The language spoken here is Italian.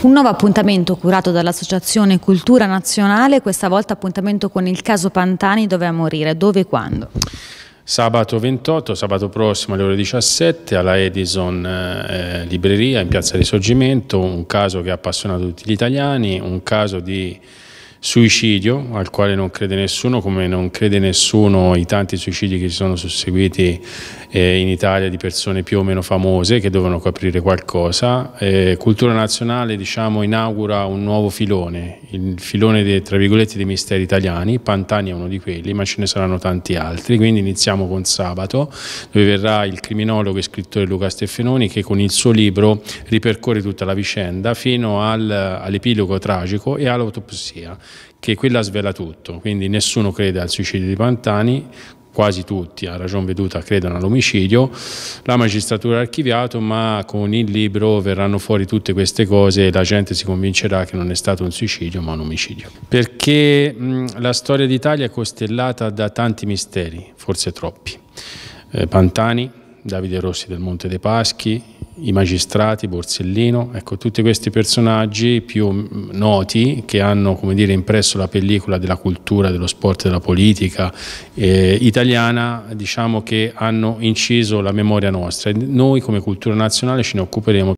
Un nuovo appuntamento curato dall'Associazione Cultura Nazionale, questa volta appuntamento con il caso Pantani dove a morire, dove e quando? Sabato 28, sabato prossimo alle ore 17 alla Edison eh, eh, Libreria in Piazza Risorgimento, un caso che ha appassionato tutti gli italiani, un caso di suicidio al quale non crede nessuno, come non crede nessuno i tanti suicidi che si sono susseguiti eh, in Italia di persone più o meno famose che dovevano coprire qualcosa. Eh, Cultura Nazionale diciamo, inaugura un nuovo filone il filone dei, tra virgolette, dei misteri italiani, Pantani è uno di quelli, ma ce ne saranno tanti altri, quindi iniziamo con sabato, dove verrà il criminologo e scrittore Luca Steffenoni che con il suo libro ripercorre tutta la vicenda fino al, all'epilogo tragico e all'autopsia, che quella svela tutto, quindi nessuno crede al suicidio di Pantani, quasi tutti a ragion veduta credono all'omicidio, la magistratura ha archiviato, ma con il libro verranno fuori tutte queste cose e la gente si convincerà che non è stato un suicidio ma un omicidio. Perché mh, la storia d'Italia è costellata da tanti misteri, forse troppi. Eh, Pantani, Davide Rossi del Monte dei Paschi, i magistrati, Borsellino, ecco, tutti questi personaggi più mm, noti che hanno come dire, impresso la pellicola della cultura, dello sport, della politica eh, italiana, diciamo che hanno inciso la memoria nostra. Noi come cultura nazionale ce ne occuperemo